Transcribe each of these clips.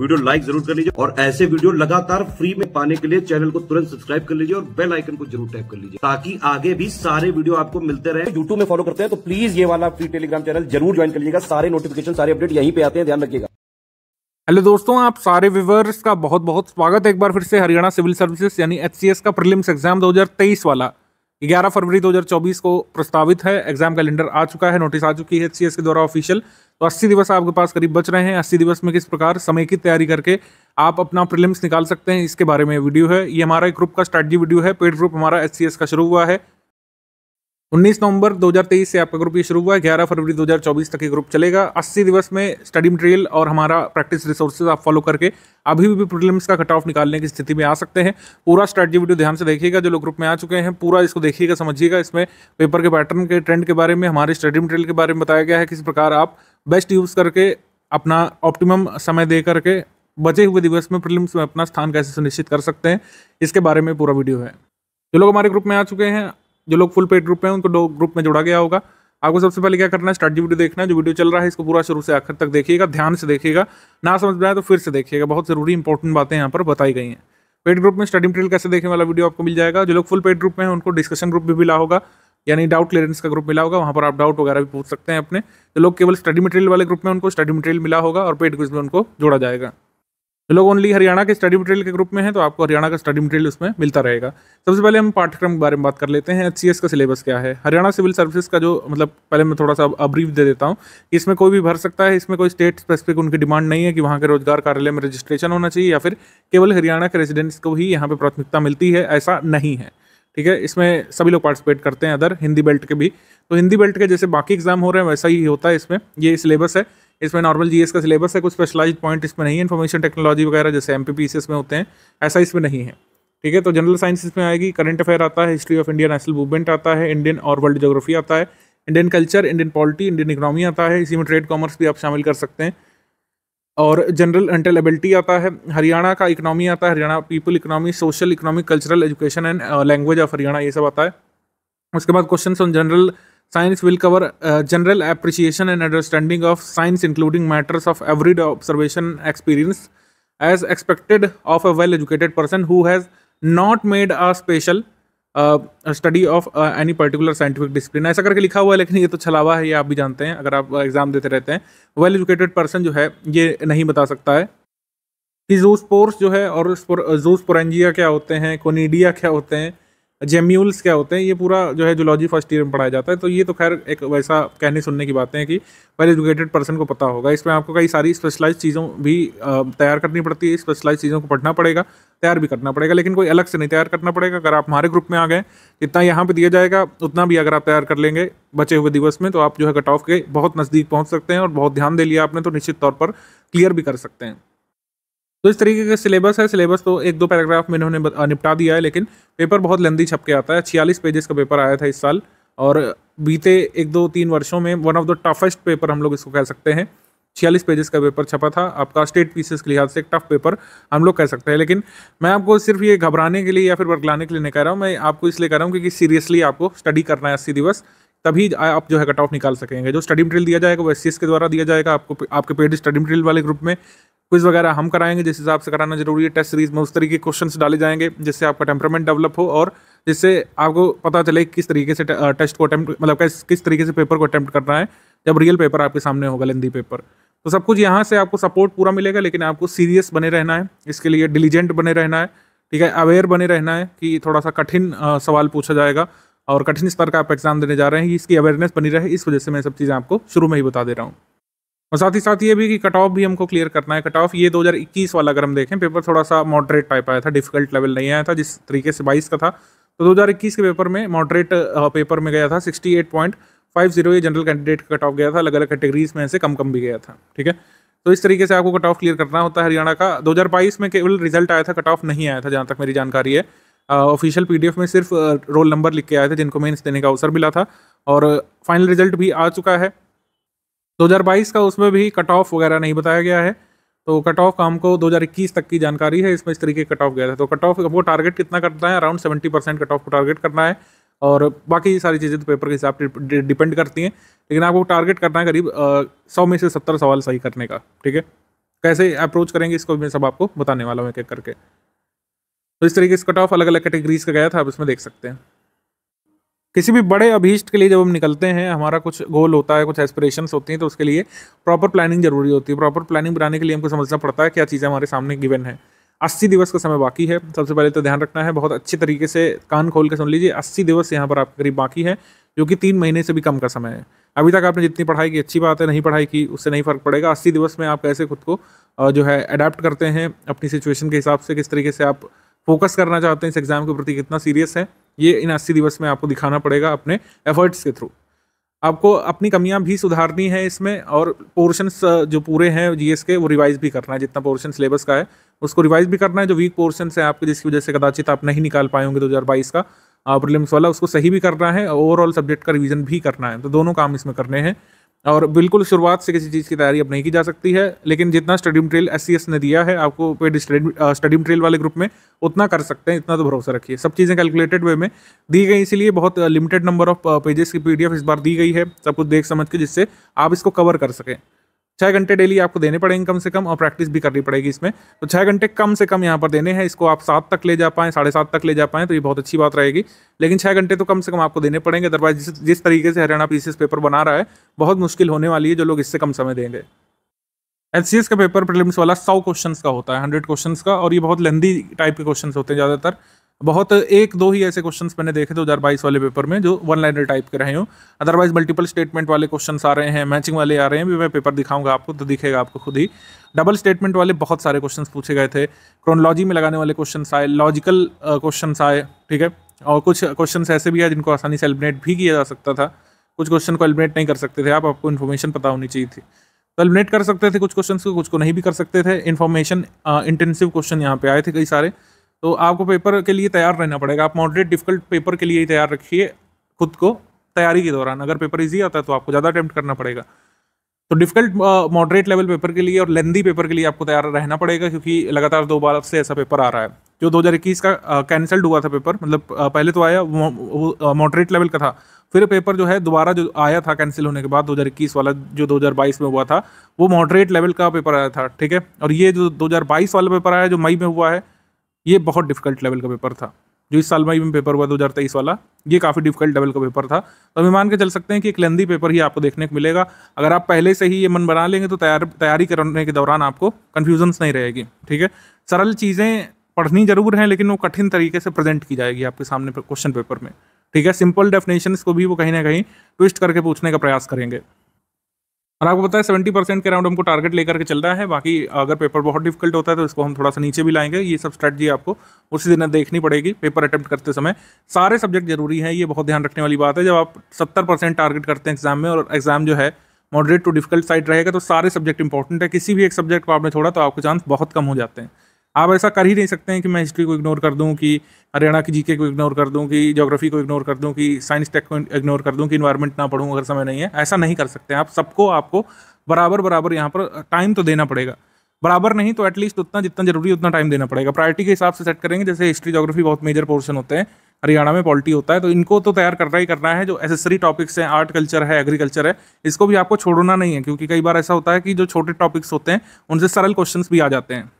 video like जरूर कर लीजिए और ऐसे वीडियो लगातार फ्री में पाने के लिए चैनल को तुरंत सब्सक्राइब कर लीजिए और बेल आइकन को जरूर टैप कर लीजिए ताकि आगे भी सारे वीडियो आपको मिलते रहे यूट्यूब में फॉलो करते हैं तो प्लीज ये वाला फ्री टेलीग्राम चैनल जरूर ज्वाइन कर लीजिएगा सारे नोटिफिकेशन सारे अपडेट यहीं पे आते हैं ध्यान रखिएगा हेलो दोस्तों आप सारे व्यूवर्स का बहुत बहुत स्वागत है एक बार फिर से हरियाणा सिविल सर्विसेज यानी एचसीएस का प्रीलिम्स एग्जाम 2023 वाला 11 फरवरी 2024 को प्रस्तावित है एग्जाम कैलेंडर आ चुका है नोटिस आ चुकी है एचसीएस के द्वारा ऑफिशियल तो 80 दिवस आपके पास करीब बच रहे हैं 80 दिवस में किस प्रकार समय की तैयारी करके आप अपना प्रिलिम्स निकाल सकते हैं इसके बारे में वीडियो है ये हमारा एक ग्रुप का स्ट्रैटी वीडियो है पेड ग्रुप हमारा एच का शुरू हुआ है 19 नवंबर 2023 से आपका ग्रुप ये शुरू हुआ है 11 फरवरी 2024 तक ये ग्रुप चलेगा 80 दिवस में स्टडी मटेरियल और हमारा प्रैक्टिस रिसोर्सेज आप फॉलो करके अभी भी प्रॉब्लम्स का कट ऑफ निकालने की स्थिति में आ सकते हैं पूरा स्ट्रेटजी वीडियो ध्यान से देखिएगा जो लोग ग्रुप में आ चुके हैं पूरा इसको देखिएगा समझिएगा इसमें पेपर के पैटर्न के ट्रेंड के बारे में हमारे स्टडी मटेरियल के बारे में बताया गया है किस प्रकार आप बेस्ट यूज़ करके अपना ऑप्टिमम समय दे करके बचे हुए दिवस में प्रिलिम्स में अपना स्थान कैसे सुनिश्चित कर सकते हैं इसके बारे में पूरा वीडियो है जो लोग हमारे ग्रुप में आ चुके हैं जो लोग फुल पेड ग्रुप में उनको दो ग्रुप में जुड़ा गया होगा आपको सबसे पहले क्या करना है स्टार्ट वीडियो देखना है जो वीडियो चल रहा है इसको पूरा शुरू से आखिर तक देखिएगा ध्यान से देखिएगा ना समझ में आए तो फिर से देखिएगा बहुत ज़रूरी इंपॉर्टेंट बातें यहाँ पर बताई गई हैं पेड ग्रुप में स्टडी मटेरियल कैसे देखने वाला वीडियो आपको मिल जाएगा जो लोग फुल पेड ग्रुप में हैं उनको डिस्कशन ग्रुप भी मिला होगा यानी डाउट क्लियरेंस का ग्रुप मिला होगा वहाँ पर आप डाउट वगैरह भी पूछ सकते हैं अपने जो लोग केवल स्टडी मटेरियल वाले ग्रुप में उनको स्टडी मटेरियल मिला होगा और पेड ग्रुप में उनको जोड़ा जाएगा जो तो लोग ओनली हरियाणा के स्टडी मटेरियल के ग्रुप में हैं तो आपको हरियाणा का स्टडी मटेरियल उसमें मिलता रहेगा सबसे पहले हम पाठ्यक्रम के बारे में बात कर लेते हैं एच का सिलेबस क्या है हरियाणा सिविल सर्विसेज का जो मतलब पहले मैं थोड़ा सा अब्रीफ दे देता हूँ कि इसमें कोई भी भर सकता है इसमें कोई स्टेट स्पेसिफिक उनकी डिमांड नहीं है कि वहाँ के रोजगार कार्यालय में रजिस्ट्रेशन होना चाहिए या फिर केवल हरियाणा के रेजिडेंट्स को ही यहाँ पर प्राथमिकता मिलती है ऐसा नहीं है ठीक है इसमें सभी लोग पार्टिसिपेट करते हैं अदर हिंदी बेल्ट के भी तो हिंदी बेल्ट के जैसे बाकी एग्जाम हो रहे हैं वैसा ही होता है इसमें ये सिलेबस है इसमें नॉर्मल जीएस का सिलेबस है कुछ स्पेशलाइज्ड पॉइंट इसमें नहीं है इन्फॉर्मेशन टेक्नोलॉजी वगैरह जैसे एम पी में होते हैं ऐसा इसमें नहीं है ठीक है तो जनरल साइंस इसमें आएगी करंट अफेयर आता है history of India national movement आता है इंडियन और वर्ल्ड जोग्राफी आता है Indian culture Indian polity Indian economy आता है इसी में ट्रेड कॉमर्स भी आप शामिल कर सकते हैं और जनरल एंटल एबिलिटी आता है हरियाणा का इकोनॉमी आता है Haryana people economy social economic cultural education and language of Haryana ये सब आता है उसके बाद question on general science will cover general appreciation and understanding of science including matters of every observation experience as expected of a well educated person who has not made a special study of any particular scientific discipline ऐसा करके लिखा हुआ है लेकिन ये तो छलावा है ये आप भी जानते हैं अगर आप एग्जाम देते रहते हैं वेल एजुकेटेड पर्सन जो है ये नहीं बता सकता है कि जूस पोर्स जो है और जूस पोरेंजिया क्या होते हैं कोनीडिया क्या होते हैं जेम्यूल्स क्या होते हैं ये पूरा जो है जोलॉजी फर्स्ट ईयर में पढ़ाया जाता है तो ये तो खैर एक वैसा कहने सुनने की बातें हैं कि वेल एजुकेटेड पर्सन को पता होगा इसमें आपको कई सारी स्पेशलाइज चीज़ों भी तैयार करनी पड़ती है स्पेशलाइज चीज़ों को पढ़ना पड़ेगा तैयार भी करना पड़ेगा लेकिन कोई अलग से नहीं तैयार करना पड़ेगा अगर आप हमारे ग्रुप में आ गए जितना यहाँ पर दिया जाएगा उतना भी अगर आप तैयार कर लेंगे बचे हुए दिवस में तो आप जो है कट ऑफ के बहुत नज़दीक पहुँच सकते हैं और बहुत ध्यान दे लिया आपने तो निश्चित तौर पर क्लियर भी कर सकते हैं तो इस तरीके का सिलेबस है सिलेबस तो एक दो पैराग्राफ में इन्होंने निपटा दिया है लेकिन पेपर बहुत लंदी छप के आता है छियालीस पेजेस का पेपर आया था इस साल और बीते एक दो तीन वर्षों में one of the toughest paper हम लोग इसको कह सकते हैं छियालीस पेजेस का पेपर छपा था आपका स्टेट पीसेस के लिहाज से एक टफ पेपर हम लोग कह सकते हैं लेकिन मैं आपको सिर्फ ये घबराने के लिए या फिर बरगलाने के लिए नहीं कह रहा हूँ मैं आपको इसलिए कह रहा हूँ क्योंकि सीरियसली आपको स्टडी करना है अस्सी दिवस तभी आप जो है कट ऑफ निकाल सकेंगे जो स्टडी मटेरियल दिया जाएगा वो एस के द्वारा दिया जाएगा आपको आपके पेड स्टडी मटेरियल वाले ग्रुप में क्विज वगैरह हम कराएंगे जिस हिसाब से कराना जरूरी है टेस्ट सीरीज में उस तरीके के क्वेश्चन डाले जाएंगे जिससे आपका टेम्परमेंट डेवलप हो और जिससे आपको पता चले किस तरीके से टेस्ट को अटैम्प्ट मतलब किस किस तरीके से पेपर को अटैम्प्ट करना है जब रियल पेपर आपके सामने होगा लेंदी पेपर तो सब कुछ यहाँ से आपको सपोर्ट पूरा मिलेगा लेकिन आपको सीरियस बने रहना है इसके लिए डिलीजेंट बने रहना है ठीक है अवेयर बने रहना है कि थोड़ा सा कठिन सवाल पूछा जाएगा और कठिन स्तर का आप एग्जाम देने जा रहे हैं इसकी अवेयरनेस बनी रहे इस वजह से मैं सब चीज़ें आपको शुरू में ही बता दे रहा हूँ और साथ ही साथ ये भी कि कट ऑफ भी हमको क्लियर करना है कट ऑफ ये 2021 वाला अगर हम देखें पेपर थोड़ा सा मॉडरेट टाइप आया था डिफिकल्ट लेवल नहीं आया था जिस तरीके से 22 का था तो 2021 के पेपर में मॉडरेट पेपर में गया था 68.50 ये जनरल कैंडिडेट का कट ऑफ गया था अलग अलग कैटेगरीज में से कम कम भी गया था ठीक है तो इस तरीके से आपको कट ऑफ क्लियर करना होता है हरियाणा का दो में केवल रिजल्ट आया था कट ऑफ नहीं आया था जहाँ तक मेरी जानकारी है ऑफिशियल पीडीएफ में सिर्फ रोल नंबर लिख के आए थे जिनको मेंस देने का अवसर मिला था और फाइनल रिजल्ट भी आ चुका है 2022 का उसमें भी कट ऑफ वगैरह नहीं बताया गया है तो कट ऑफ काम को 2021 तक की जानकारी है इसमें इस तरीके कट ऑफ गया था तो कट ऑफ वो टारगेट कितना करता है around seventy percent cut off को टारगेट करना है और बाकी सारी चीज़ें तो पेपर के हिसाब से डिपेंड करती हैं लेकिन आपको टारगेट करना है करीब सौ में से सत्तर सवाल सही करने का ठीक है कैसे अप्रोच करेंगे इसको मैं सब आपको बताने वाला हूँ एक एक करके तो इस तरीके से कट ऑफ अलग अलग कैटेगरीज का गया था आप इसमें देख सकते हैं किसी भी बड़े अभीष्ट के लिए जब हम निकलते हैं हमारा कुछ गोल होता है कुछ एस्पिरेशंस होती हैं तो उसके लिए प्रॉपर प्लानिंग जरूरी होती है प्रॉपर प्लानिंग बनाने के लिए हमको समझना पड़ता है क्या चीज़ें हमारे सामने गिवन है अस्सी दिवस का समय बाकी है सबसे पहले तो ध्यान रखना है बहुत अच्छे तरीके से कान खोल के सुन लीजिए अस्सी दिवस यहाँ पर आपके करीब बाकी है जो कि तीन महीने से भी कम का समय है अभी तक आपने जितनी पढ़ाई की अच्छी बात है नहीं पढ़ाई की उससे नहीं फ़र्क पड़ेगा अस्सी दिवस में आप कैसे खुद को जो है अडेप्ट करते हैं अपनी सिचुएशन के हिसाब से किस तरीके से आप फोकस करना चाहते हैं इस एग्ज़ाम के प्रति कितना सीरियस है ये इन अस्सी दिवस में आपको दिखाना पड़ेगा अपने एफर्ट्स के थ्रू आपको अपनी कमियां भी सुधारनी है इसमें और पोर्शंस जो पूरे हैं जीएस के वो रिवाइज भी करना है जितना पोर्शन सिलेबस का है उसको रिवाइज भी करना है जो वीक पोर्शन है आपके जिसकी वजह से कदाचित आप नहीं निकाल पाए होंगे दो हज़ार बाईस का प्रिलिम्स वाला उसको सही भी करना है ओवरऑल सब्जेक्ट का रिवीजन भी करना है तो दोनों काम इसमें करने हैं और बिल्कुल शुरुआत से किसी चीज़ की तैयारी अब नहीं की जा सकती है लेकिन जितना study material S C S ने दिया है आपको पेड स्टडी मटेरियल वाले ग्रुप में उतना कर सकते हैं इतना तो भरोसा रखिए सब चीज़ें कैलकुलेटेड वे में दी गई इसीलिए बहुत लिमिटेड नंबर ऑफ पेजेस की पी इस बार दी गई है सब कुछ देख समझ के जिससे आप इसको कवर कर सकें छः घंटे डेली आपको देने पड़ेंगे कम से कम और प्रैक्टिस भी करनी पड़ेगी इसमें तो छः घंटे कम से कम यहाँ पर देने हैं इसको आप सात तक ले जा पाएँ साढ़े सात तक ले जा पाएँ तो ये बहुत अच्छी बात रहेगी लेकिन छः घंटे तो कम से कम आपको देने पड़ेंगे अदरवाइज जिस जिस तरीके से हरियाणा पीसीएस पेपर बना रहा है बहुत मुश्किल होने वाली है जो लोग इससे कम समय देंगे एच का पेपर प्रिलिम्स वाला सौ क्वेश्चन का होता है हंड्रेड क्वेश्चन का और ये बहुत लेंदी टाइप के क्वेश्चन होते हैं ज़्यादातर बहुत एक दो ही ऐसे क्वेश्चन मैंने देखे थे बाईस वाले पेपर में जो वन लाइनर टाइप के रहे हो अदरवाइज मल्टीपल स्टेटमेंट वाले क्वेश्चन आ रहे हैं मैचिंग वाले आ रहे हैं भी मैं पेपर दिखाऊंगा आपको तो दिखेगा आपको खुद ही डबल स्टेटमेंट वाले बहुत सारे क्वेश्चन पूछे गए थे क्रोनोलॉजी में लगाने वाले क्वेश्चन आए लॉजिकल क्वेश्चन आए ठीक है और कुछ क्वेश्चन ऐसे भी आए जिनको आसानी से एलिमिनेट भी किया जा सकता था कुछ क्वेश्चन को एलिमिनेट नहीं कर सकते थे आप आपको इन्फॉर्मेशन पता होनी चाहिए थी तो एलिमिनेट कर सकते थे कुछ क्वेश्चन को कुछ को नहीं भी कर सकते थे इन्फॉर्मेशन इंटेंसिव क्वेश्चन यहाँ पे आए थे कई सारे तो आपको पेपर के लिए तैयार रहना पड़ेगा आप मॉडरेट डिफिकल्ट पेपर के लिए ही तैयार रखिए खुद को तैयारी के दौरान अगर पेपर ईजी आता है तो आपको ज़्यादा अटैम्प्ट करना पड़ेगा तो डिफिकल्ट मॉडरेट लेवल पेपर के लिए और लेंदी पेपर के लिए आपको तैयार रहना पड़ेगा क्योंकि लगातार दो बार से ऐसा पेपर आ रहा है जो 2021 का कैंसल्ड हुआ था पेपर मतलब पहले तो आया वो मॉडरेट लेवल का था फिर पेपर जो है दोबारा जो आया था कैंसिल होने के बाद 2021 वाला जो 2022 में हुआ था वो मॉडरेट लेवल का पेपर आया था ठीक है और ये जो 2022 वाला पेपर आया जो मई में हुआ है ये बहुत डिफिकल्ट लेवल का पेपर था जो इस साल में भी पेपर हुआ दो हज़ार तेईस वाला ये काफ़ी डिफिकल्ट लेवल का पेपर था तो हमें मान के चल सकते हैं कि एक लेंदी पेपर ही आपको देखने को मिलेगा अगर आप पहले से ही ये मन बना लेंगे तो तैयार तैयारी करने के दौरान आपको कन्फ्यूजन्स नहीं रहेगी ठीक है सरल चीज़ें पढ़नी जरूर हैं लेकिन वो कठिन तरीके से प्रेजेंट की जाएगी आपके सामने क्वेश्चन पेपर में ठीक है सिंपल डेफिनेशन को भी वो कहीं ना कहीं ट्विस्ट करके पूछने का प्रयास करेंगे और आपको पता है सेवेंटी परसेंट के अराउंड हमको टारगेट लेकर के चल रहा है बाकी अगर पेपर बहुत डिफिकल्ट होता है तो इसको हम थोड़ा सा नीचे भी लाएंगे ये सब स्ट्रेटजी आपको उसी दिन देखनी पड़ेगी पेपर अटैम्प्ट करते समय सारे सब्जेक्ट जरूरी हैं ये बहुत ध्यान रखने वाली बात है जब आप सत्तर परसेंट टारगेट करते हैं एग्जाम में और एग्जाम जो है मॉडरेट टू डिफिकल्ट साइड रहेगा तो सारे सब्जेक्ट इंपॉर्टेंट है किसी भी एक सब्जेक्ट को आपने छोड़ा तो आपके चांस बहुत कम हो जाते हैं आप ऐसा कर ही नहीं सकते हैं कि मैं हिस्ट्री को इग्नोर कर दूँ कि हरियाणा की जीके को इग्नोर कर दूँ कि जोग्राफी को इग्नोर कर दूँ कि साइंस टेक को इग्नोर कर दूँ कि इन्वायरमेंट ना पढ़ूँ अगर समय नहीं है ऐसा नहीं कर सकते आप सबको आपको बराबर बराबर यहाँ पर टाइम तो देना पड़ेगा बराबर नहीं तो एटलीस्ट उतना जितना जरूरी उतना टाइम देना पड़ेगा प्रायोरिटी के हिसाब से सेट करेंगे जैसे हिस्ट्री जोग्राफी बहुत मेजर पोर्शन होते हैं हरियाणा में पॉलिटी होता है तो इनको तो तैयार करना ही करना है जो एसेसरी टॉपिक्स हैं आर्ट कल्चर है एग्रीकल्चर है इसको भी आपको छोड़ना नहीं है क्योंकि कई बार ऐसा होता है कि जो छोटे टॉपिक्स होते हैं उनसे सरल क्वेश्चन भी आ जाते हैं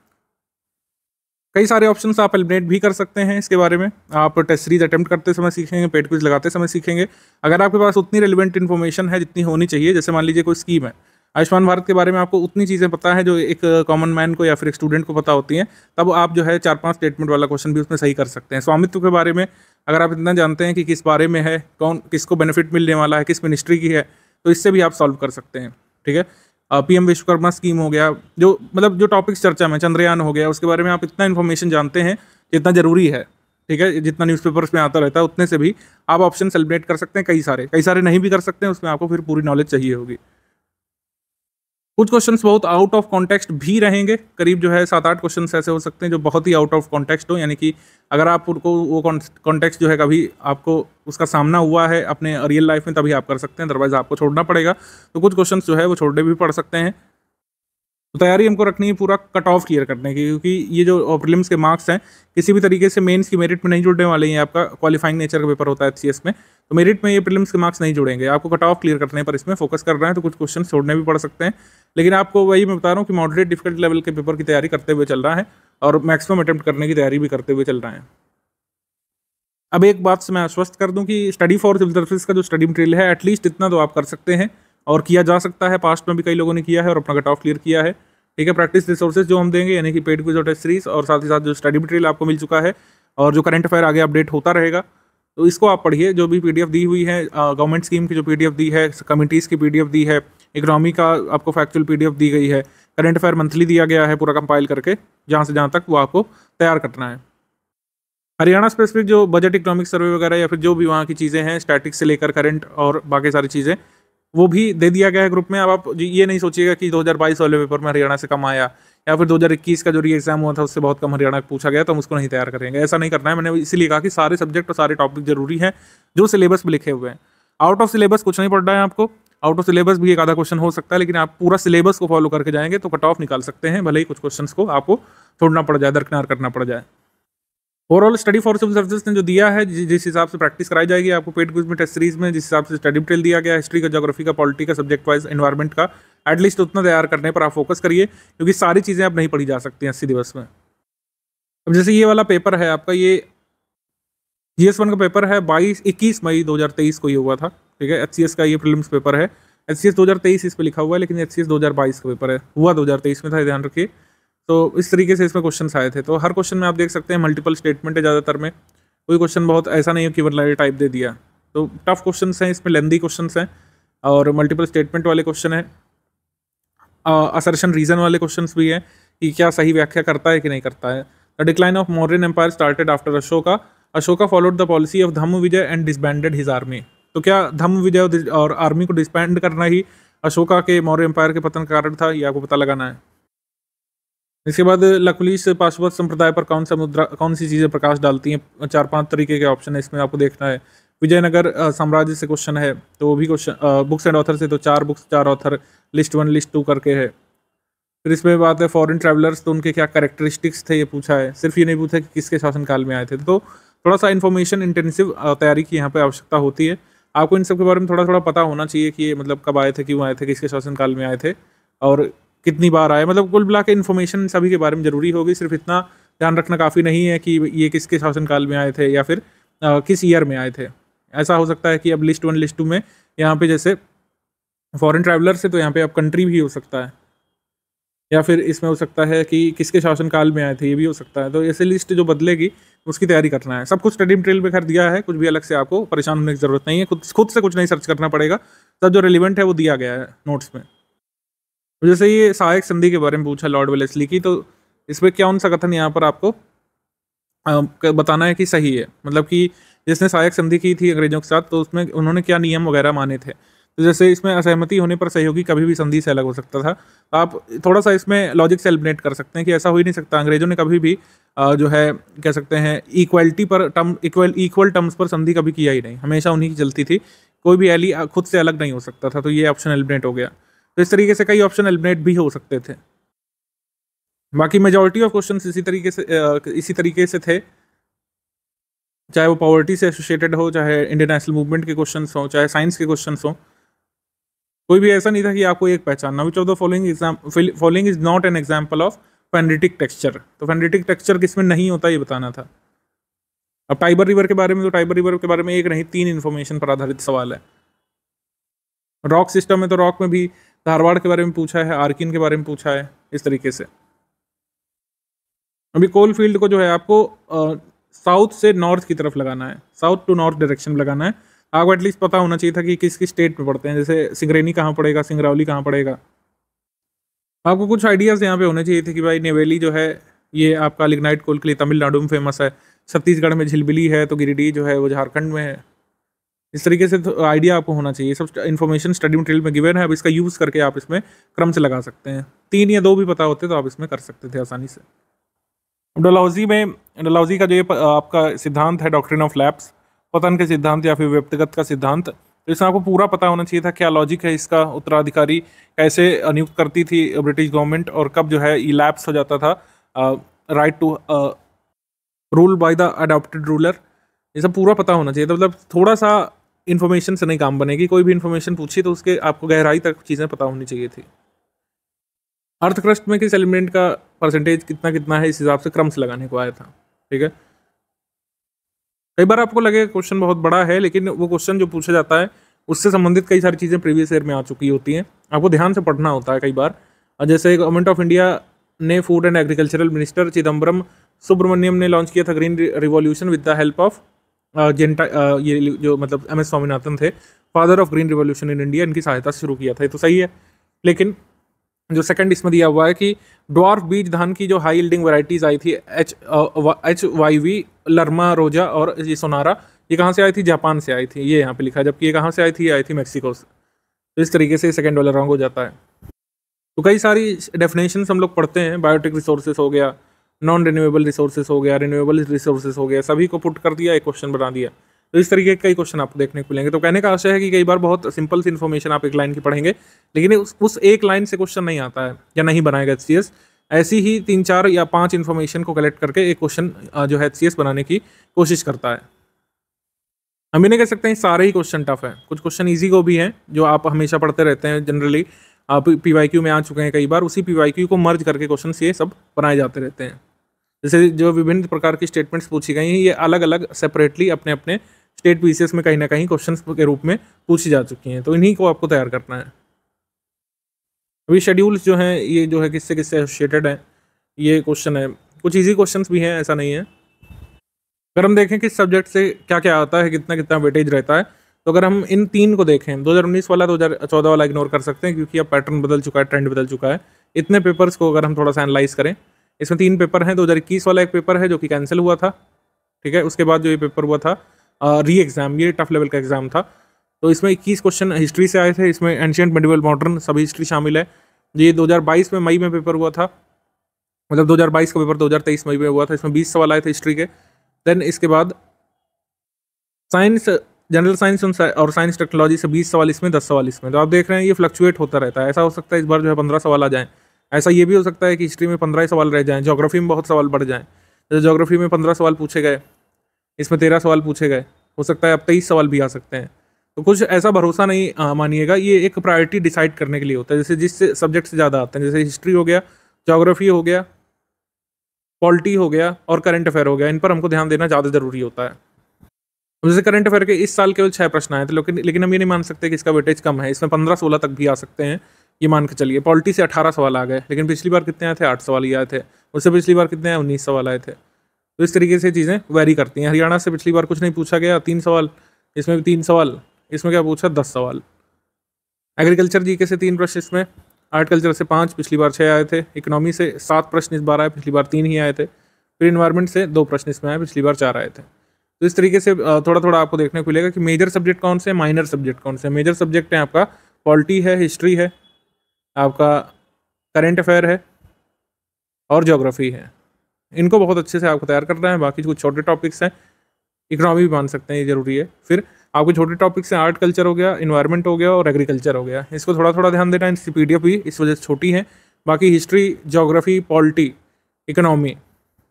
कई सारे ऑप्शन आप एलिमिनेट भी कर सकते हैं इसके बारे में आप टेस्ट सीरीज अटैम्प्ट करते समय सीखेंगे पेट क्विज लगाते समय सीखेंगे अगर आपके पास उतनी रेलिवेंट इन्फॉर्मेशन है जितनी होनी चाहिए जैसे मान लीजिए कोई स्कीम है आयुष्मान भारत के बारे में आपको उतनी चीज़ें पता है जो एक कॉमन मैन को या फिर एक स्टूडेंट को पता होती हैं तब आप जो है चार पांच स्टेटमेंट वाला क्वेश्चन भी उसमें सही कर सकते हैं स्वामित्व के बारे में अगर आप इतना जानते हैं कि किस बारे में है कौन किसको बेनिफिट मिलने वाला है किस मिनिस्ट्री की है तो इससे भी आप सॉल्व कर सकते हैं ठीक है पीएम विश्वकर्मा स्कीम हो गया जो मतलब जो टॉपिक्स चर्चा में चंद्रयान हो गया उसके बारे में आप इतना इन्फॉर्मेशन जानते हैं जितना ज़रूरी है ठीक है जितना न्यूज़पेपर्स में आता रहता है उतने से भी आप ऑप्शन सेलिब्रेट कर सकते हैं कई सारे कई सारे नहीं भी कर सकते हैं उसमें आपको फिर पूरी नॉलेज चाहिए होगी कुछ क्वेश्चंस बहुत आउट ऑफ कॉन्टेक्स्ट भी रहेंगे करीब जो है सात आठ क्वेश्चंस ऐसे हो सकते हैं जो बहुत ही आउट ऑफ कॉन्टेक्स्ट हो यानी कि अगर आप उनको वो कॉन्टेक्स्ट जो है कभी आपको उसका सामना हुआ है अपने रियल लाइफ में तभी आप कर सकते हैं अदरवाइज आपको छोड़ना पड़ेगा तो कुछ क्वेश्चन जो है वो छोड़ने भी पड़ सकते हैं तो तैयारी हमको रखनी है पूरा कट ऑफ क्लियर करने की क्योंकि ये जो प्रिलिम्स के मार्क्स हैं किसी भी तरीके से मेंस की मेरिट में नहीं जुड़ने वाले हैं आपका क्वालिफाइंग नेचर का पेपर होता है एच में तो मेरिट में ये प्रिलिम्स के मार्क्स नहीं जुड़ेंगे आपको कट ऑफ क्लियर करने पर इसमें फोकस करना है तो कुछ क्वेश्चन छोड़ने भी पड़ सकते हैं लेकिन आपको वही मैं बता रहा हूँ कि मॉडरेट डिफिकल्ट लेवल के पेपर की तैयारी करते हुए चल रहा है और मैक्सिमम अटैम्प्ट करने की तैयारी भी करते हुए चल रहा है अब एक बात से मैं आश्वस्त कर दूं कि स्टडी फॉर सिविल सर्विस का जो स्टडी मटेरियल है एटलीस्ट इतना तो आप कर सकते हैं और किया जा सकता है पास्ट में भी कई लोगों ने किया है और अपना कट ऑफ क्लियर किया है ठीक है प्रैक्टिस रिसोर्सेज जो हम देंगे यानी कि पेड क्विज और टेस्ट सीरीज और साथ ही साथ जो स्टडी मटेरियल आपको मिल चुका है और जो करंट अफेयर आगे अपडेट होता रहेगा तो इसको आप पढ़िए जो भी पीडीएफ दी हुई है गवर्नमेंट स्कीम की जो पीडीएफ दी है कमिटीज़ की पीडीएफ दी है इकोनॉमी का आपको फैक्चुअल पी दी गई है करंट अफेयर मंथली दिया गया है पूरा कंपाइल करके जहाँ से जहाँ तक वो आपको तैयार करना है हरियाणा स्पेसिफिक जो बजट इकोनॉमिक सर्वे वगैरह या फिर जो भी वहाँ की चीज़ें हैं स्टैटिक से लेकर करंट और बाकी सारी चीज़ें वो भी दे दिया गया है ग्रुप में अब आप ये नहीं सोचिएगा कि 2022 वाले पेपर में हरियाणा से कम आया या फिर 2021 का जो री एग्जाम हुआ था उससे बहुत कम हरियाणा पूछा गया तो हम उसको नहीं तैयार करेंगे ऐसा नहीं करना है मैंने इसीलिए कहा कि सारे सब्जेक्ट और सारे टॉपिक जरूरी हैं जो सिलेबस में लिखे हुए हैं आउट ऑफ सिलेबस कुछ नहीं पढ़ रहा है आपको आउट ऑफ सिलेबस भी एक आधा क्वेश्चन हो सकता है लेकिन आप पूरा सिलेबस को फॉलो करके जाएंगे तो कट ऑफ निकाल सकते हैं भले ही कुछ क्वेश्चन को आपको छोड़ना पड़ जाए दरकिनार करना पड़ जाए overall study for civil service ने जो दिया है जिस हिसाब से प्रैक्टिस कराई जाएगी आपको पेड क्विज में टेस्ट सीरीज में जिस हिसाब से स्टडी डिटेल दिया गया हिस्ट्री का जोग्राफी का पॉलिटी का सब्जेक्ट वाइज इन्वायरमेंट का एटलीस्ट उतना तैयार करने पर आप फोकस करिए क्योंकि सारी चीज़ें आप नहीं पढ़ी जा सकती हैं अस्सी दिवस में अब जैसे ये वाला पेपर है आपका ये जी एस वन का पेपर है बाईस इक्कीस मई तेईस को ये हुआ था ठीक है एच का ये प्रिलिम्स पेपर है एच सी एस दो इस पर लिखा हुआ है लेकिन एच सी एस का पेपर है हुआ 2023 में था ध्यान रखिए तो इस तरीके से इसमें क्वेश्चन आए थे तो हर क्वेश्चन में आप देख सकते हैं मल्टीपल स्टेटमेंट है ज़्यादातर में कोई क्वेश्चन बहुत ऐसा नहीं है कि मतलब टाइप दे दिया तो टफ क्वेश्चन हैं इसमें लेंदी क्वेश्चन हैं और मल्टीपल स्टेटमेंट वाले क्वेश्चन हैं असरशन रीज़न वाले क्वेश्चन भी हैं कि क्या सही व्याख्या करता है कि नहीं करता है the decline of modern empire started after Ashoka Ashoka followed the policy of dhamma vijay and disbanded his army तो क्या धम्म विजय और आर्मी को डिस्पैंड करना ही अशोका के मौर्य एम्पायर के पतन का कारण था ये आपको पता लगाना है इसके बाद लकलीस पाशुपत संप्रदाय पर कौन सा मुद्रा कौन सी चीज़ें प्रकाश डालती हैं चार पांच तरीके के ऑप्शन है इसमें आपको देखना है विजयनगर साम्राज्य से क्वेश्चन है तो वो भी क्वेश्चन बुक्स एंड ऑथर से तो चार बुक्स चार author list one list two करके है फिर इसमें बात है फॉरेन ट्रैवलर्स तो उनके क्या करेक्टरिस्टिक्स थे ये पूछा है सिर्फ ये नहीं पूछा कि किसके शासनकाल में आए थे तो थोड़ा सा इन्फॉर्मेशन इंटेंसिव तैयारी की यहाँ पर आवश्यकता होती है आपको इन सब के बारे में थोड़ा थोड़ा पता होना चाहिए कि ये मतलब कब आए थे क्यों आए थे किसके शासनकाल में आए थे और कितनी बार आए मतलब कुल मिला के इन्फॉर्मेशन सभी के बारे में ज़रूरी होगी सिर्फ इतना ध्यान रखना काफ़ी नहीं है कि ये किसके शासनकाल में आए थे या फिर आ, किस ईयर में आए थे ऐसा हो सकता है कि अब लिस्ट वन लिस्ट टू में यहाँ पे जैसे फॉरेन ट्रैवलर से तो यहाँ पे अब कंट्री भी हो सकता है या फिर इसमें हो सकता है कि किसके शासनकाल में आए थे ये भी हो सकता है तो ऐसे लिस्ट जो बदलेगी उसकी तैयारी करना है सब कुछ स्टडी मटेरियल में कर दिया है कुछ भी अलग से आपको परेशान होने की ज़रूरत नहीं है खुद खुद से कुछ नहीं सर्च करना पड़ेगा सब जो रिलीवेंट है वो दिया गया है नोट्स में जैसे ये सहायक संधि के बारे में पूछा लॉर्ड वेलेसली की तो इसमें क्या उन सा कथन यहाँ पर आपको बताना है कि सही है मतलब कि जिसने सहायक संधि की थी अंग्रेजों के साथ तो उसमें उन्होंने क्या नियम वगैरह माने थे जैसे इसमें असहमति होने पर सहयोगी कभी भी संधि से अलग हो सकता था आप थोड़ा सा इसमें लॉजिक से एलिमिनेट कर सकते हैं कि ऐसा हो ही नहीं सकता अंग्रेजों ने कभी भी जो है कह सकते हैं इक्वलिटी पर टर्म इक्वल इक्वल टर्म्स पर संधि कभी किया ही नहीं हमेशा उन्हीं की चलती थी कोई भी एली खुद से अलग नहीं हो सकता था तो ये ऑप्शन एलिमिनेट हो गया तो इस तरीके से कई ऑप्शन एलिमिनेट भी हो सकते थे बाकी मेजोरिटी ऑफ क्वेश्चन इसी तरीके से इसी तरीके से थे चाहे वो पॉवर्टी से एसोसिएटेड हो चाहे इंडियन नेशनल मूवमेंट के क्वेश्चन हों चाहे साइंस के क्वेश्चन हों कोई भी ऐसा नहीं था कि आपको एक पहचानना which of the following exam following is not an example of phaneritic texture तो फेनरेटिक टेक्सचर किसमें नहीं होता ये बताना था अब टाइबर रिवर के बारे में तो टाइबर रिवर के बारे में एक नहीं तीन इन्फॉर्मेशन पर आधारित सवाल है रॉक सिस्टम है तो रॉक में भी धारवाड़ के बारे में पूछा है आर्किन के बारे में पूछा है इस तरीके से अभी कोल फील्ड को जो है आपको साउथ से नॉर्थ की तरफ लगाना है साउथ टू नॉर्थ डायरेक्शन लगाना है आपको एटलीस्ट पता होना चाहिए था कि किस किस स्टेट में पढ़ते हैं जैसे सिंगरेनी कहाँ पड़ेगा सिंगरौली कहाँ पड़ेगा आपको कुछ आइडियाज़ यहाँ पे होने चाहिए थे कि भाई नेवेली जो है ये आपका लिग्नाइट कोल के लिए तमिलनाडु में फेमस है छत्तीसगढ़ में झिलबिली है तो गिरिडीह जो है वो झारखंड में है इस तरीके से तो आइडिया आपको होना चाहिए सब इन्फॉर्मेशन स्टडी मटेरियल में गिवन है अब इसका यूज़ करके आप इसमें क्रम से लगा सकते हैं तीन या दो भी पता होते तो आप इसमें कर सकते थे आसानी से डोलॉजी में डोलॉजी का जो ये आपका सिद्धांत है डॉक्ट्रिन ऑफ लैब्स पतन के सिद्धांत या फिर व्यक्तिगत का सिद्धांत तो इसमें आपको पूरा पता होना चाहिए था क्या लॉजिक है इसका उत्तराधिकारी कैसे नियुक्त करती थी ब्रिटिश गवर्नमेंट और कब जो है इलैप्स हो जाता था right to rule by the adopted ruler ये सब पूरा पता होना चाहिए तो मतलब थोड़ा सा इन्फॉर्मेशन से नहीं काम बनेगी कोई भी इन्फॉर्मेशन पूछी तो उसके आपको गहराई तक चीज़ें पता होनी चाहिए थी अर्थक्रस्ट में किस एलिमेंट का परसेंटेज कितना कितना है इस हिसाब से क्रम्स लगाने को आया था ठीक है कई बार आपको लगे क्वेश्चन बहुत बड़ा है लेकिन वो क्वेश्चन जो पूछा जाता है उससे संबंधित कई सारी चीज़ें प्रीवियस ईयर में आ चुकी होती हैं आपको ध्यान से पढ़ना होता है कई बार जैसे गवर्नमेंट ऑफ इंडिया ने food and agricultural minister Chidambaram Subramaniam ने लॉन्च किया था green revolution with the help of जेंटा ये जो मतलब एम एस स्वामीनाथन थे father of green revolution in India इनकी सहायता शुरू किया था ये तो सही है लेकिन जो सेकंड इसमें दिया हुआ है कि डॉर्फ बीज धान की जो हाई यील्डिंग वैरायटीज आई थी H H Y V Lerma Rojo और ये सोनारा ये कहाँ से आई थी जापान से आई थी ये यहाँ पे लिखा है जबकि ये कहाँ से आई थी आई थी मेक्सिको से तो इस तरीके से सेकेंड वाला रॉन्ग हो जाता है तो कई सारी डेफिनेशन हम लोग पढ़ते हैं बायोटिक रिसोर्सेस हो गया नॉन रिन्यूएबल रिसोर्सेज हो गया रिन्यूएबल रिसोर्सेज हो गया सभी को पुट कर दिया एक क्वेश्चन बना दिया तो इस तरीके के कई क्वेश्चन आपको देखने को मिलेंगे तो कहने का आशय है कि कई बार बहुत सिंपल सी इन्फॉर्मेशन आप एक लाइन की पढ़ेंगे लेकिन उस उस एक लाइन से क्वेश्चन नहीं आता है या नहीं बनाएगा एच ऐसी ही तीन चार या पाँच इन्फॉर्मेशन को कलेक्ट करके एक क्वेश्चन जो है एच बनाने की कोशिश करता है हम भी नहीं कह सकते हैं सारे ही क्वेश्चन टफ हैं कुछ क्वेश्चन ईजी को भी हैं जो आप हमेशा पढ़ते रहते हैं जनरली आप पी में आ चुके हैं कई बार उसी पी को मर्ज करके क्वेश्चन ये सब बनाए जाते रहते हैं जैसे जो विभिन्न प्रकार की स्टेटमेंट्स पूछी गई हैं ये अलग अलग सेपरेटली अपने अपने स्टेट पीसीएस में कहीं ना कहीं क्वेश्चन के रूप में पूछी जा चुकी हैं तो इन्हीं को आपको तैयार करना है अभी शेड्यूल्स जो हैं ये जो है किससे किससे एसोसिएटेड हैं ये क्वेश्चन है कुछ ईजी क्वेश्चन भी हैं ऐसा नहीं है अगर हम देखें किस सब्जेक्ट से क्या क्या आता है कितना कितना वेटेज रहता है तो अगर हम इन तीन को देखें 2019 वाला 2014 वाला इग्नोर कर सकते हैं क्योंकि अब पैटर्न बदल चुका है ट्रेंड बदल चुका है इतने पेपर्स को अगर हम थोड़ा सा एनालाइज करें इसमें तीन पेपर हैं 2021 वाला एक पेपर है जो कि कैंसिल हुआ था ठीक है उसके बाद जो ये पेपर हुआ था री एग्ज़ाम ये टफ लेवल का एग्ज़ाम था तो इसमें इक्कीस क्वेश्चन हिस्ट्री से आए थे इसमें एंशियंट मेडिवल मॉडर्न सभी हिस्ट्री शामिल है ये 2022 में मई में पेपर हुआ था मतलब 2022 का पेपर 2023 मई में हुआ था इसमें 20 सवाल आए थे हिस्ट्री के देन इसके बाद साइंस जनरल साइंस और साइंस टेक्नोलॉजी से 20 सवाल इसमें 10 सवाल इसमें तो आप देख रहे हैं ये फ्लक्चुएट होता रहता है ऐसा हो सकता है इस बार जो है पंद्रह सवाल आ जाएँ ऐसा ये भी हो सकता है कि हिस्ट्री में पंद्रह सवाल रह जाएं जोग्राफी में बहुत सवाल बढ़ जाएं जैसे जोग्राफी में पंद्रह सवाल पूछे गए इसमें तेरह सवाल पूछे गए हो सकता है अब तेईस सवाल भी आ सकते हैं तो कुछ ऐसा भरोसा नहीं मानिएगा ये एक प्रायोरिटी डिसाइड करने के लिए होता है जैसे जिस सब्जेक्ट से ज़्यादा आते हैं जैसे हिस्ट्री हो गया जोग्राफी हो गया पॉलिटी हो गया और करंट अफेयर हो गया इन पर हमको ध्यान देना ज़्यादा ज़रूरी होता है जैसे करंट अफेयर के इस साल केवल छः प्रश्न आए थे लेकिन लेकिन हम ये नहीं मान सकते कि इसका वेटेज कम है इसमें पंद्रह सोलह तक भी आ सकते हैं ये मान के चलिए पॉलिटी से अठारह सवाल आ गए लेकिन पिछली बार कितने आए थे आठ सवाल ही आए थे उससे पिछली बार कितने आए उन्नीस सवाल आए थे तो इस तरीके से चीज़ें वैरी करती हैं हरियाणा से पिछली बार कुछ नहीं पूछा गया तीन सवाल इसमें भी तीन सवाल इसमें क्या पूछा दस सवाल एग्रीकल्चर जी से तीन प्रश्न इसमें आर्ट कल्चर से पाँच पिछली बार छः आए थे इकोनॉमी से सात प्रश्न इस बार आए पिछली बार तीन ही आए थे फिर इन्वायरमेंट से दो प्रश्न इसमें आए पिछली बार चार आए थे तो इस तरीके से थोड़ा थोड़ा आपको देखने को मिलेगा कि मेजर सब्जेक्ट कौन से हैं माइनर सब्जेक्ट कौन से हैं मेजर सब्जेक्ट हैं आपका पॉलिटी है हिस्ट्री है आपका करेंट अफेयर है और जोग्राफ़ी है इनको बहुत अच्छे से आपको तैयार करना है बाकी कुछ छोटे टॉपिक्स हैं इकनॉमी भी मान सकते हैं ये ज़रूरी है फिर आपको छोटे टॉपिक्स हैं आर्ट कल्चर हो गया इन्वायरमेंट हो गया और एग्रीकल्चर हो गया इसको थोड़ा थोड़ा ध्यान देना है इसकी पी भी इस वजह से छोटी है बाकी हिस्ट्री जोग्राफ़ी पॉलिटी इकनॉमी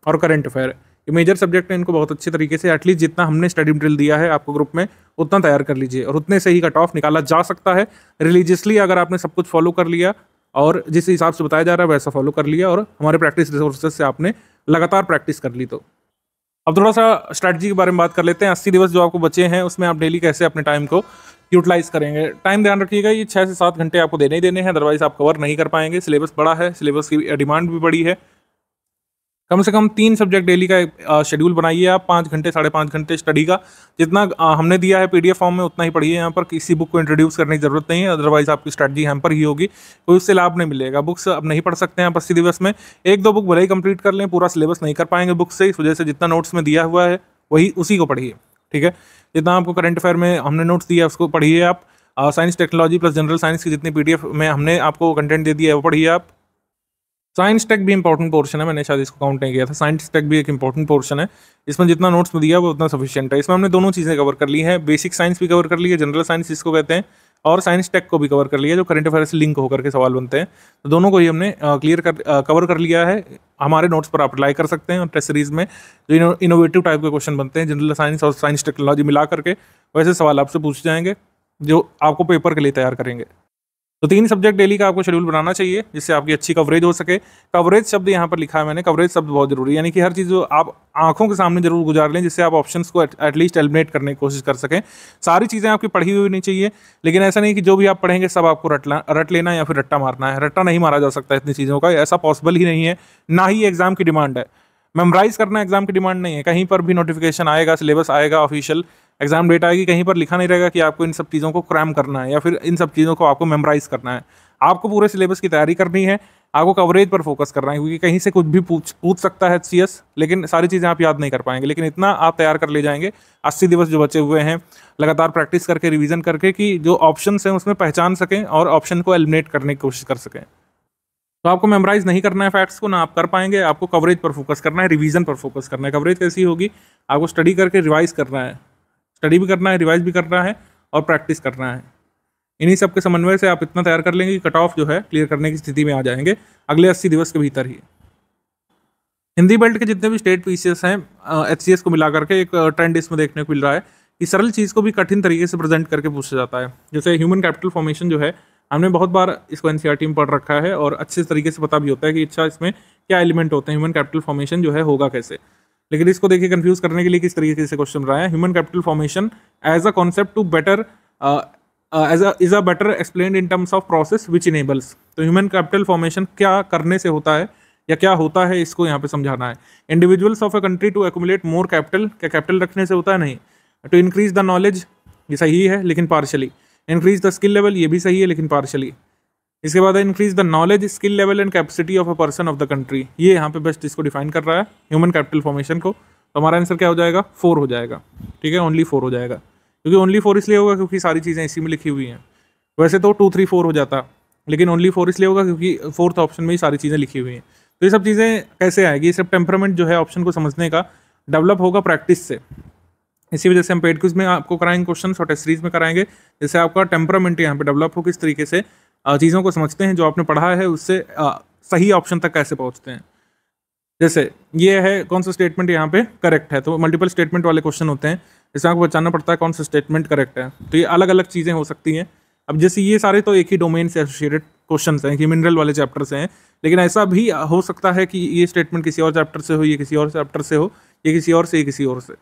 और करेंट अफेयर मेजर सब्जेक्ट में इनको बहुत अच्छे तरीके से एटलीस्ट जितना हमने स्टडी मटेरियल दिया है आपको ग्रुप में उतना तैयार कर लीजिए और उतने से ही कट ऑफ निकाला जा सकता है रिलीजियसली अगर आपने सब कुछ फॉलो कर लिया और जिस हिसाब से बताया जा रहा है वैसा फॉलो कर लिया और हमारे प्रैक्टिस रिसोर्सेज से आपने लगातार प्रैक्टिस कर ली तो अब थोड़ा सा स्ट्रैटजी के बारे में बात कर लेते हैं अस्सी दिवस जो आपको बचे हैं उसमें आप डेली कैसे अपने टाइम को यूटिलाइज करेंगे टाइम ध्यान रखिएगा ये छः से सात घंटे आपको देने ही देने हैं अदरवाइज आप कवर नहीं कर पाएंगे सिलेबस बड़ा है सिलेबस की डिमांड भी बड़ी है कम से कम तीन सब्जेक्ट डेली का शेड्यूल बनाइए आप पाँच घंटे साढ़े पाँच घंटे स्टडी का जितना हमने दिया है पीडीएफ फॉर्म में उतना ही पढ़िए यहाँ पर किसी बुक को इंट्रोड्यूस करने की जरूरत नहीं है अदरवाइज आपकी स्ट्रेटजी हैम्पर ही होगी कोई उससे लाभ नहीं मिलेगा बुक्स अब नहीं पढ़ सकते हैं आप दिवस में एक दो बुक भले ही कंप्लीट कर लें पूरा सिलेबस नहीं कर पाएंगे बुक से इस वजह से जितना नोट्स में दिया हुआ है वही उसी को पढ़िए ठीक है जितना आपको करंट अफेयर में हमने नोट्स दिया उसको पढ़िए आप science technology plus general science की जितनी पी में हमने आपको कंटेंट दे दिया है वो पढ़िए आप साइंस टेक भी इंपॉर्टेंट पोर्शन है मैंने शायद इसको काउंट नहीं किया था साइंस टेक भी एक इंपॉर्टेंट पोर्शन है इसमें जितना नोट्स में दिया वो उतना सफिशियंट है इसमें हमने दोनों चीज़ें कवर कर ली है बेसिक साइंस भी कवर कर ली है जनरल साइंस जिसको कहते हैं और साइंस टेक को भी कवर कर लिया जो करंट अफेयर से लिंक होकर के सवाल बनते हैं तो दोनों को ही हमने क्लियर कर कवर कर लिया है हमारे नोट्स पर आप अप्लाई कर सकते हैं और टेस्ट सीरीज में जो इनोवेटिव टाइप के क्वेश्चन बनते हैं जनरल साइंस और साइंस टेक्नोलॉजी मिला करके वैसे सवाल आपसे पूछ जाएंगे जो आपको पेपर के लिए तैयार करेंगे तो तीन सब्जेक्ट डेली का आपको शेड्यूल बनाना चाहिए जिससे आपकी अच्छी कवरेज हो सके कवरेज शब्द यहाँ पर लिखा है मैंने कवरेज शब्द बहुत जरूरी है यानी कि हर चीज़ जो आप आंखों के सामने जरूर गुजार लें जिससे आप ऑप्शंस को एटलीस्ट एलिमिनेट करने की कोशिश कर सकें सारी चीज़ें आपकी पढ़ी हुई होनी चाहिए लेकिन ऐसा नहीं कि जो भी आप पढ़ेंगे सब आपको रटना रट लेना या फिर रट्टा मारना है रट्टा नहीं मारा जा सकता इतनी चीज़ों का ऐसा पॉसिबल ही नहीं है ना ही एग्ज़ाम की डिमांड है मेमोराइज़ करना एग्ज़ाम की डिमांड नहीं है कहीं पर भी नोटिफिकेशन आएगा सिलेबस आएगा ऑफिशियल एग्ज़ाम डेट आएगी कहीं पर लिखा नहीं रहेगा कि आपको इन सब चीज़ों को क्रैम करना है या फिर इन सब चीज़ों को आपको मेमोराइज़ करना है आपको पूरे सिलेबस की तैयारी करनी है आपको कवरेज पर फोकस करना है क्योंकि कहीं से कुछ भी पूछ पूछ सकता है सी लेकिन सारी चीज़ें आप याद नहीं कर पाएंगे लेकिन इतना आप तैयार कर ले जाएंगे अस्सी दिवस जो बचे हुए हैं लगातार प्रैक्टिस करके रिविज़न करके कि जो ऑप्शन हैं उसमें पहचान सकें और ऑप्शन को एलिमिनेट करने की कोशिश कर सकें तो आपको मेमोराइज नहीं करना है फैक्ट्स को ना आप कर पाएंगे आपको कवरेज पर फोकस करना है रिवीजन पर फोकस करना है कवरेज कैसी होगी आपको स्टडी करके रिवाइज करना है स्टडी भी करना है रिवाइज भी करना है और प्रैक्टिस करना है इन्हीं सब के समन्वय से आप इतना तैयार कर लेंगे कि कट ऑफ जो है क्लियर करने की स्थिति में आ जाएंगे अगले अस्सी दिवस के भीतर ही हिंदी बेल्ट के जितने भी स्टेट पीसीएस हैं एच को मिला करके एक ट्रेंड इसमें देखने को मिल रहा है कि सरल चीज़ को भी कठिन तरीके से प्रेजेंट करके पूछा जाता है जैसे ह्यूमन कैपिटल फॉर्मेशन जो है हमने बहुत बार इसको एन e में पढ़ रखा है और अच्छे तरीके से पता भी होता है कि अच्छा इसमें क्या एलिमेंट होते हैं ह्यूमन कैपिटल फॉर्मेशन जो है होगा कैसे लेकिन इसको देखिए कंफ्यूज करने के लिए किस तरीके से क्वेश्चन रहा है human capital formation as a concept to better as a is a better explain in terms of process which enables तो ह्यूमन कैपिटल फॉर्मेशन क्या करने से होता है या क्या होता है इसको यहाँ पे समझाना है individuals of a country to accumulate more capital क्या कैपिटल रखने से होता है नहीं टू इंक्रीज द नॉलेज ये सही है लेकिन partially increase the skill level ये भी सही है लेकिन पार्शली इसके बाद increase the knowledge skill level and capacity of a person of the country ये यहाँ पे बेस्ट इसको डिफाइन कर रहा है ह्यूमन कैपिटल फॉर्मेशन को तो हमारा आंसर क्या हो जाएगा फोर हो जाएगा ठीक है ओनली फोर हो जाएगा क्योंकि ओनली फोर इसलिए होगा क्योंकि सारी चीज़ें इसी में लिखी हुई हैं वैसे तो टू थ्री फोर हो जाता लेकिन ओनली फोर इसलिए होगा क्योंकि फोर्थ ऑप्शन में ही सारी चीज़ें लिखी हुई हैं तो ये सब चीज़ें कैसे आएगी ये सब टेम्परामेंट जो है ऑप्शन को समझने का डेवलप होगा प्रैक्टिस से इसी वजह से हम पेड क्विज में आपको कराएंगे क्वेश्चन और टेस्ट सीरीज में कराएंगे जैसे आपका टेम्परामेंट यहाँ पे डेवलप हो किस तरीके से चीज़ों को समझते हैं जो आपने पढ़ा है उससे सही ऑप्शन तक कैसे पहुँचते हैं जैसे ये है कौन सा स्टेटमेंट यहाँ पे करेक्ट है तो मल्टीपल स्टेटमेंट वाले क्वेश्चन होते हैं इसमें आपको बचाना पड़ता है कौन सा स्टेटमेंट करेक्ट है तो ये अलग अलग चीज़ें हो सकती हैं अब जैसे ये सारे तो एक ही डोमेन से एसोसिएटेड क्वेश्चन हैं कि मिनरल वाले चैप्टर से हैं लेकिन ऐसा भी हो सकता है कि ये स्टेटमेंट किसी और चैप्टर से हो ये किसी और चैप्टर से हो ये किसी और से ये किसी और से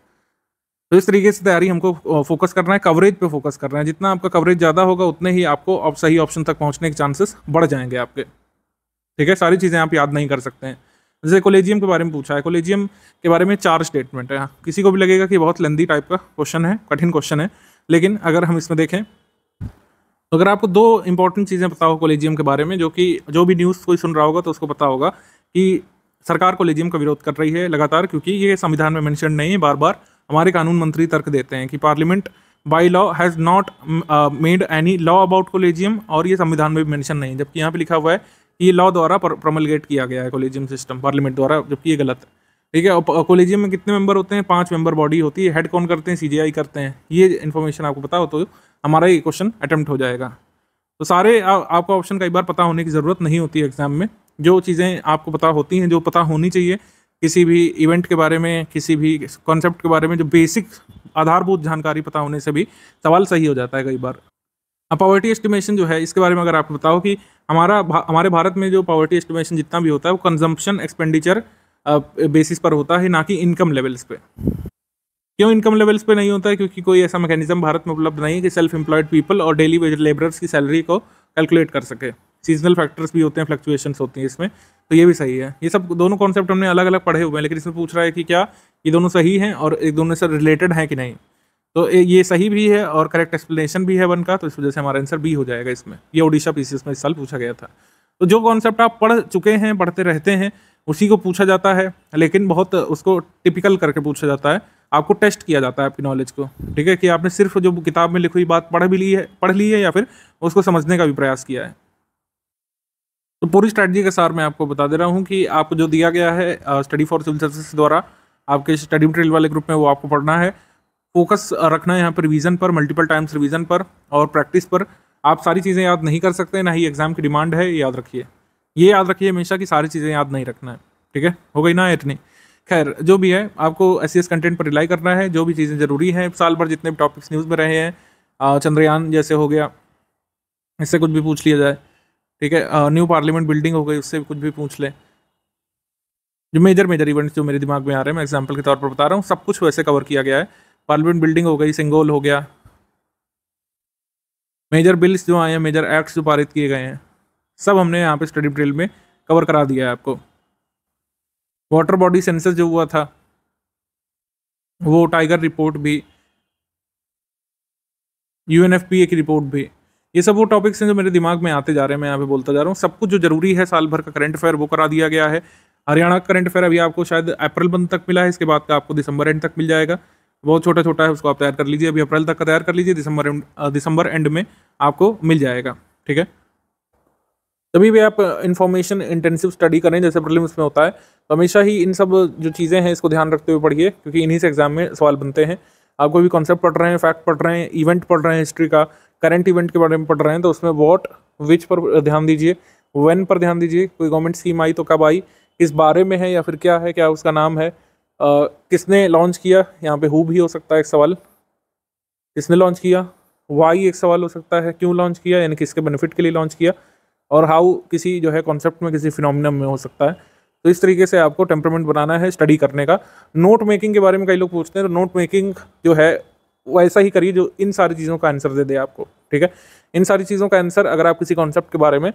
तो इस तरीके से तैयारी हमको फोकस करना है कवरेज पे फोकस करना है जितना आपका कवरेज ज़्यादा होगा उतने ही आपको अब सही ऑप्शन तक पहुंचने के चांसेस बढ़ जाएंगे आपके ठीक है सारी चीज़ें आप याद नहीं कर सकते हैं जैसे कोलेजियम के बारे में पूछा है कोलेजियम के बारे में चार स्टेटमेंट है किसी को भी लगेगा कि बहुत लेंदी टाइप का क्वेश्चन है कठिन क्वेश्चन है लेकिन अगर हम इसमें देखें तो अगर आपको दो इंपॉर्टेंट चीज़ें पता हो कोलेजियम के बारे में जो कि जो भी न्यूज़ कोई सुन रहा होगा तो उसको पता होगा कि सरकार कोलेजियम का विरोध कर रही है लगातार क्योंकि ये संविधान में मैंशन नहीं है बार बार हमारे कानून मंत्री तर्क देते हैं कि parliament by law has not made any law about collegium और ये संविधान में भी मेंशन नहीं है जबकि यहाँ पे लिखा हुआ है कि ये लॉ द्वारा प्रमलगेट किया गया है कोलेजियम सिस्टम पार्लियामेंट द्वारा जबकि ये गलत है ठीक है कोलेजियम में कितने मेंबर होते हैं पांच मेंबर बॉडी होती है हेड कौन करते हैं सीजीआई करते हैं ये इन्फॉर्मेशन आपको पता हो तो हमारा ये क्वेश्चन अटैम्प्ट हो जाएगा तो सारे आ, आपको ऑप्शन कई बार पता होने की ज़रूरत नहीं होती है एग्जाम में जो चीज़ें आपको पता होती हैं जो पता होनी चाहिए किसी भी इवेंट के बारे में किसी भी कॉन्सेप्ट के बारे में जो बेसिक आधारभूत जानकारी पता होने से भी सवाल सही हो जाता है कई बार अब पॉवर्टी एस्टिमेशन जो है इसके बारे में अगर आप बताओ कि हमारा भा, हमारे भारत में जो पॉवर्टी एस्टिमेशन जितना भी होता है वो कंजम्पशन एक्सपेंडिचर बेसिस पर होता है ना कि इनकम लेवल्स पे क्यों इनकम लेवल्स पे नहीं होता है क्योंकि कोई ऐसा मैकेनिज्म भारत में उपलब्ध नहीं है कि सेल्फ एम्प्लॉयड पीपल और डेली वेज लेबरर्स की सैलरी को कैलकुलेट कर सके सीजनल फैक्टर्स भी होते हैं फ्लक्चुएशंस होती हैं इसमें तो ये भी सही है ये सब दोनों कॉन्सेप्ट हमने अलग अलग पढ़े हुए हैं लेकिन इसमें पूछ रहा है कि क्या ये दोनों सही हैं और एक दोनों से रिलेटेड हैं कि नहीं तो ये सही भी है और करेक्ट एक्सप्लेनेशन भी है वन का तो इस वजह से हमारा आंसर बी हो जाएगा इसमें ये ओडिशा पी में इस साल पूछा गया था तो जो कॉन्सेप्ट आप पढ़ चुके हैं पढ़ते रहते हैं उसी को पूछा जाता है लेकिन बहुत उसको टिपिकल करके पूछा जाता है आपको टेस्ट किया जाता है आपकी नॉलेज को ठीक है कि आपने सिर्फ जो किताब में लिखी हुई बात पढ़ भी ली है पढ़ ली है या फिर उसको समझने का भी प्रयास किया है तो पूरी स्ट्रैटी के साथ मैं आपको बता दे रहा हूँ कि आपको जो दिया गया है स्टडी फॉर सिविल सर्विस द्वारा आपके स्टडी मटेरियल वाले ग्रुप में वो आपको पढ़ना है फोकस रखना है यहाँ पर रिवीजन पर मल्टीपल टाइम्स रिवीजन पर और प्रैक्टिस पर आप सारी चीज़ें याद नहीं कर सकते ना ही एग्ज़ाम की डिमांड है याद रखिए ये याद रखिए हमेशा कि सारी चीज़ें याद नहीं रखना है ठीक है हो गई ना इतनी खैर जो भी है आपको एस सी कंटेंट पर रिलाई करना है जो भी चीज़ें ज़रूरी हैं साल भर जितने भी टॉपिक्स न्यूज़ में रहे हैं चंद्रयान जैसे हो गया इससे कुछ भी पूछ लिया जाए ठीक है न्यू पार्लियामेंट बिल्डिंग हो गई उससे कुछ भी पूछ लें जो मेजर मेजर इवेंट्स जो मेरे दिमाग में आ रहे हैं मैं एग्जाम्पल के तौर पर बता रहा हूँ सब कुछ वैसे कवर किया गया है पार्लियामेंट बिल्डिंग हो गई सिंगोल हो गया मेजर बिल्स जो आए हैं मेजर एक्ट्स जो पारित किए गए हैं सब हमने यहाँ पे स्टडी डिटेल में कवर करा दिया है आपको वाटर बॉडी सेंसर जो हुआ था वो टाइगर रिपोर्ट भी यूएनएफपीए की रिपोर्ट भी ये सब वो टॉपिक्स हैं जो मेरे दिमाग में आते जा रहे हैं मैं यहाँ पे बोलता जा रहा हूँ सब कुछ जो जरूरी है साल भर का करंट अफेयर वो करा दिया गया है हरियाणा का करंट अफेयर अभी आपको शायद अप्रैल बंद तक मिला है इसके बाद का आपको दिसंबर एंड तक मिल जाएगा बहुत छोटा छोटा है उसको आप तैयार कर लीजिए अभी अप्रैल तक का तैयार कर लीजिए दिसंबर एंड दिसंबर एंड में आपको मिल जाएगा ठीक है तभी भी आप इन्फॉर्मेशन इंटेंसिव स्टडी करें जैसे प्रॉब्लम में होता है तो हमेशा ही इन सब जो चीज़ें हैं इसको ध्यान रखते हुए पढ़िए क्योंकि इन्हीं से एग्जाम में सवाल बनते हैं आप कोई भी कॉन्सेप्ट पढ़ रहे हैं फैक्ट पढ़ रहे हैं इवेंट पढ़ रहे हैं हिस्ट्री का करंट इवेंट के बारे में पढ़ रहे हैं तो उसमें वॉट विच पर ध्यान दीजिए वन पर ध्यान दीजिए कोई गवर्नमेंट स्कीम आई तो कब आई किस बारे में है या फिर क्या है क्या उसका नाम है आ, किसने लॉन्च किया यहाँ पे हु भी हो सकता है एक सवाल किसने लॉन्च किया वाई एक सवाल हो सकता है क्यों लॉन्च किया यानी किसके बेनिफिट के लिए लॉन्च किया और हाउ किसी जो है कॉन्सेप्ट में किसी फिनोमिनम में हो सकता है तो इस तरीके से आपको टेम्परमेंट बनाना है स्टडी करने का नोट मेकिंग के बारे में कई लोग पूछते हैं तो नोट मेकिंग जो है वैसा ही करिए जो इन सारी चीज़ों का आंसर दे दे आपको ठीक है इन सारी चीज़ों का आंसर अगर आप किसी कॉन्सेप्ट के बारे में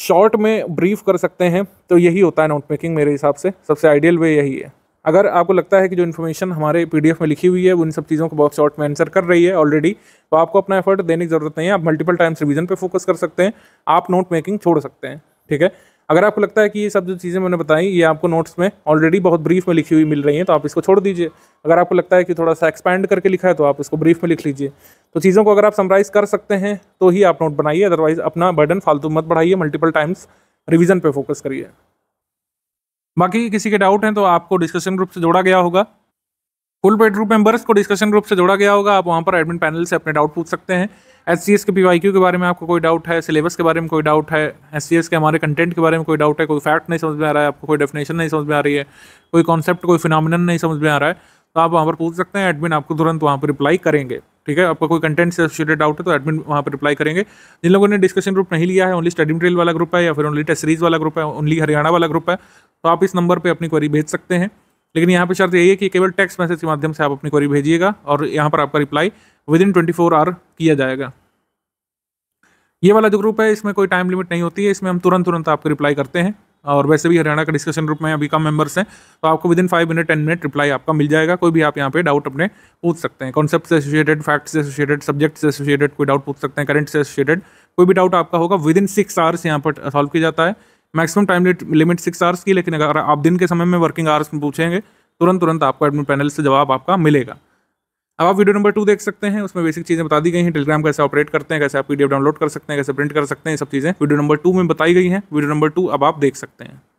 शॉर्ट में ब्रीफ कर सकते हैं तो यही होता है नोट मेकिंग मेरे हिसाब से सबसे आइडियल वे यही है अगर आपको लगता है कि जो इन्फॉर्मेशन हमारे पीडीएफ में लिखी हुई है वो उन सब चीज़ों को बहुत शॉर्ट में आंसर कर रही है ऑलरेडी तो आपको अपना एफर्ट देने की ज़रूरत नहीं है आप मल्टीपल टाइम्स रिवीजन पे फोकस कर सकते हैं आप नोट मेकिंग छोड़ सकते हैं ठीक है अगर आपको लगता है कि ये सब जो चीज़ें मैंने बताई ये आपको नोट्स में ऑलरेडी बहुत ब्रीफ में लिखी हुई मिल रही हैं तो आप इसको छोड़ दीजिए अगर आपको लगता है कि थोड़ा सा एक्सपैंड करके लिखा है तो आप इसको ब्रीफ में लिख लीजिए तो चीज़ों को अगर आप समराइज़ कर सकते हैं तो ही आप नोट बनाइए अदरवाइज़ अपना बर्डन फालतू मत बढ़ाइए मल्टीपल टाइम्स रिविज़न पर फोकस करिए बाकी किसी के डाउट हैं तो आपको डिस्कशन ग्रुप से जोड़ा गया होगा फुल पेड ग्रुप मेंबर्स को डिस्कशन ग्रुप से जोड़ा गया होगा आप वहाँ पर एडमिन पैनल से अपने डाउट पूछ सकते हैं एस सी एस के पी वाई क्यू के बारे में आपको कोई डाउट है सिलेबस के बारे में कोई डाउट है एस सी एस के हमारे कंटेंट के बारे में कोई डाउट है कोई फैक्ट नहीं समझ में आ रहा है आपको कोई डेफिनेशन नहीं समझ में आ रही है कोई कॉन्सेप्ट कोई फिनमिन नहीं समझ में आ रहा है तो आप वहाँ पर पूछ सकते हैं एडमिन आपको तुरंत वहाँ पर रिप्लाई करेंगे ठीक है आपका कोई कंटेंट से रिलेटेड डाउट है तो एडमिन वहाँ पर रिप्लाई करेंगे जिन लोगों ने डिस्कशन ग्रुप नहीं लिया है ओनली स्टडी मटेरियल वाला ग्रुप है या फिर ओनली टेस्ट सीरीज वाला ग्रुप है ओनली हरियाणा वाला ग्रुप है तो आप इस नंबर पर अपनी क्वेरी भेज सकते हैं लेकिन यहाँ पर शर्त यही है कि केवल टेक्स्ट मैसेज के माध्यम से आप अपनी क्वेरी भेजिएगा और यहाँ पर आपका reply within twenty four hour किया जाएगा ये वाला जो ग्रुप है इसमें कोई टाइम लिमिट नहीं होती है इसमें हम तुरंत तुरंत आपको रिप्लाई करते हैं और वैसे भी हरियाणा का डिस्कशन ग्रुप में अभी कम मेंबर्स हैं तो आपको within five minute ten minute reply आपका मिल जाएगा कोई भी आप यहाँ पे डाउट अपने पूछ सकते हैं कॉन्सेप्ट से एसोसिएटेड फैक्ट से एसोसिएटेड सब्जेक्ट से एसोसिएटेड कोई डाउट पूछ सकते हैं करंट से एसोसिएटेड कोई भी डाउट आपका होगा विद इन सिक्स आवर्स यहाँ पर सॉल्व किया जाता है maximum time limit six hours की लेकिन अगर आप दिन के समय में वर्किंग आवर्स में पूछेंगे तुरंत तुरंत आपको एडमिट पैनल से जवाब आपका मिलेगा अब आप वीडियो नंबर टू देख सकते हैं उसमें बेसिक चीजें बता दी गई हैं टेलीग्राम कैसे ऑपरेट करते हैं कैसे आप पीडीएफ डाउनलोड कर सकते हैं कैसे प्रिंट कर सकते हैं सब चीजें वीडियो नंबर टू में बताई गई हैं वीडियो नंबर टू अब आप देख सकते हैं